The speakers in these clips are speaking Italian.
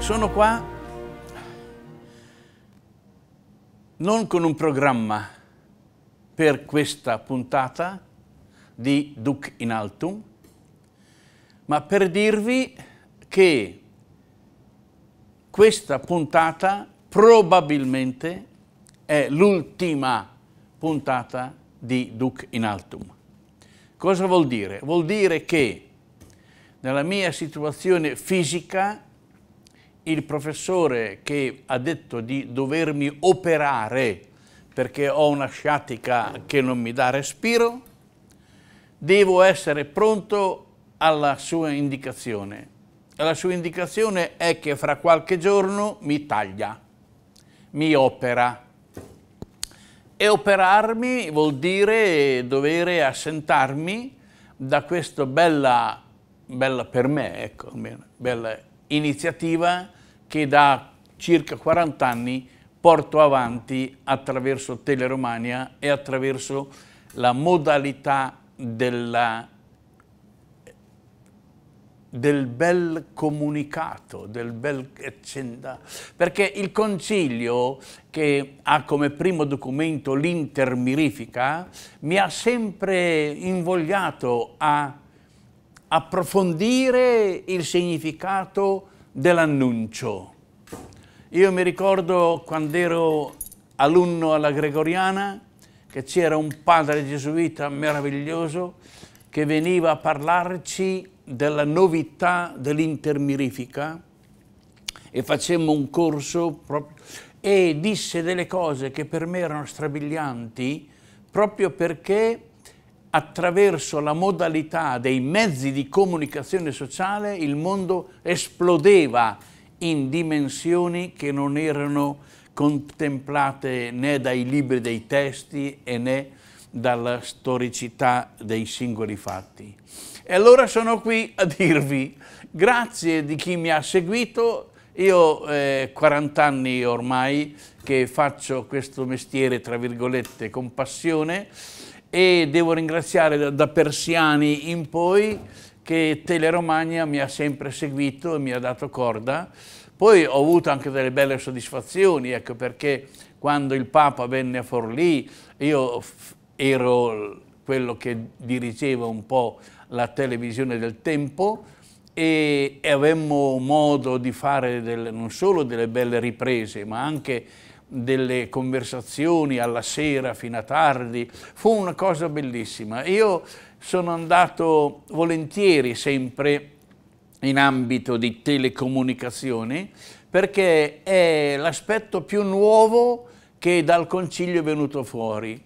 Sono qua non con un programma per questa puntata di Duc in Altum, ma per dirvi che questa puntata probabilmente è l'ultima puntata di Duc in Altum. Cosa vuol dire? Vuol dire che nella mia situazione fisica il professore che ha detto di dovermi operare perché ho una sciatica che non mi dà respiro, devo essere pronto alla sua indicazione. La sua indicazione è che fra qualche giorno mi taglia, mi opera. E operarmi vuol dire dovere assentarmi da questa bella, bella per me, ecco, bella iniziativa che da circa 40 anni porto avanti attraverso Teleromania e attraverso la modalità della, del bel comunicato, del bel perché il Consiglio che ha come primo documento l'intermirifica mi ha sempre invogliato a approfondire il significato dell'annuncio. Io mi ricordo quando ero alunno alla Gregoriana che c'era un padre gesuita meraviglioso che veniva a parlarci della novità dell'intermirifica e facemmo un corso e disse delle cose che per me erano strabilianti proprio perché attraverso la modalità dei mezzi di comunicazione sociale il mondo esplodeva in dimensioni che non erano contemplate né dai libri dei testi e né dalla storicità dei singoli fatti. E allora sono qui a dirvi grazie di chi mi ha seguito, io eh, 40 anni ormai che faccio questo mestiere tra virgolette con passione e devo ringraziare da, da Persiani in poi che Teleromagna mi ha sempre seguito e mi ha dato corda. Poi ho avuto anche delle belle soddisfazioni, ecco perché quando il Papa venne a Forlì io ero quello che dirigeva un po' la televisione del tempo e, e avemmo modo di fare del, non solo delle belle riprese ma anche delle conversazioni alla sera fino a tardi, fu una cosa bellissima. Io sono andato volentieri sempre in ambito di telecomunicazioni perché è l'aspetto più nuovo che dal Concilio è venuto fuori.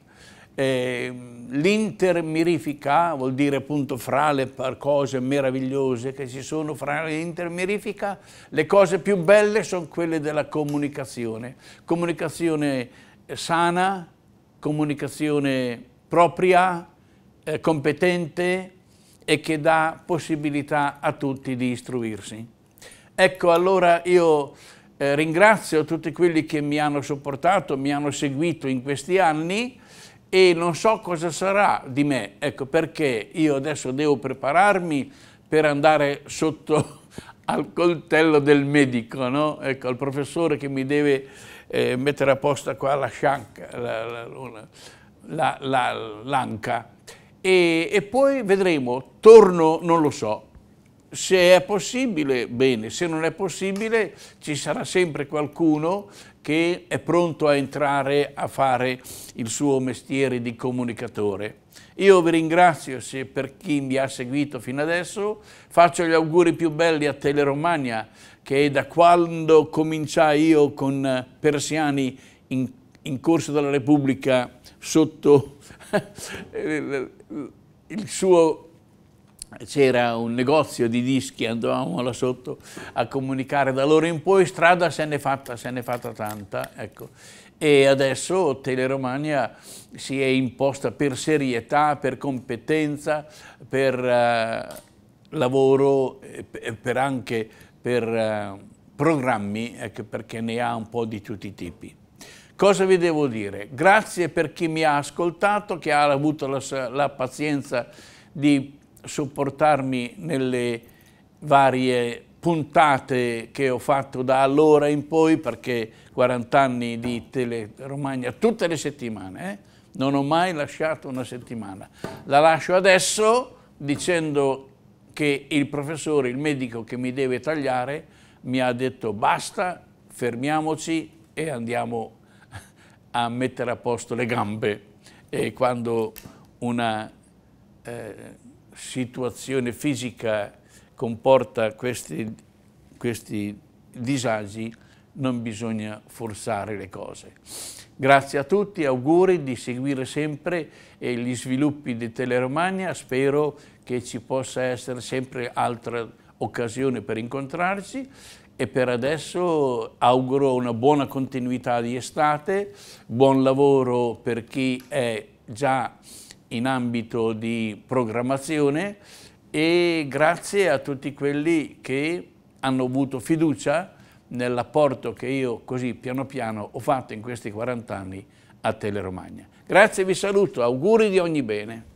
Ehm, l'inter mirifica vuol dire appunto fra le cose meravigliose che ci sono fra l'inter mirifica, le cose più belle sono quelle della comunicazione. Comunicazione eh, sana, comunicazione propria, eh, competente e che dà possibilità a tutti di istruirsi. Ecco allora io eh, ringrazio tutti quelli che mi hanno sopportato, mi hanno seguito in questi anni, e non so cosa sarà di me, ecco perché io adesso devo prepararmi per andare sotto al coltello del medico, no? ecco, al professore che mi deve eh, mettere a posto qua la scianca, l'anca. La, la, la, e, e poi vedremo, torno, non lo so, se è possibile, bene, se non è possibile ci sarà sempre qualcuno che è pronto a entrare a fare il suo mestiere di comunicatore. Io vi ringrazio per chi mi ha seguito fino adesso, faccio gli auguri più belli a Teleromagna che da quando cominciai io con Persiani in, in corso della Repubblica sotto il suo c'era un negozio di dischi, andavamo là sotto a comunicare. Da loro in poi strada se n'è fatta, se n'è fatta tanta, ecco. E adesso Teleromania si è imposta per serietà, per competenza, per uh, lavoro, e per anche per uh, programmi, ecco, perché ne ha un po' di tutti i tipi. Cosa vi devo dire? Grazie per chi mi ha ascoltato, che ha avuto la, la pazienza di supportarmi nelle varie puntate che ho fatto da allora in poi, perché 40 anni di Tele Romagna, tutte le settimane, eh? non ho mai lasciato una settimana. La lascio adesso dicendo che il professore, il medico che mi deve tagliare, mi ha detto basta, fermiamoci e andiamo a mettere a posto le gambe. E quando una eh, situazione fisica comporta questi, questi disagi, non bisogna forzare le cose. Grazie a tutti, auguri di seguire sempre eh, gli sviluppi di Teleromania, spero che ci possa essere sempre altra occasione per incontrarci e per adesso auguro una buona continuità di estate, buon lavoro per chi è già in ambito di programmazione e grazie a tutti quelli che hanno avuto fiducia nell'apporto che io così piano piano ho fatto in questi 40 anni a Teleromagna. Grazie, vi saluto, auguri di ogni bene.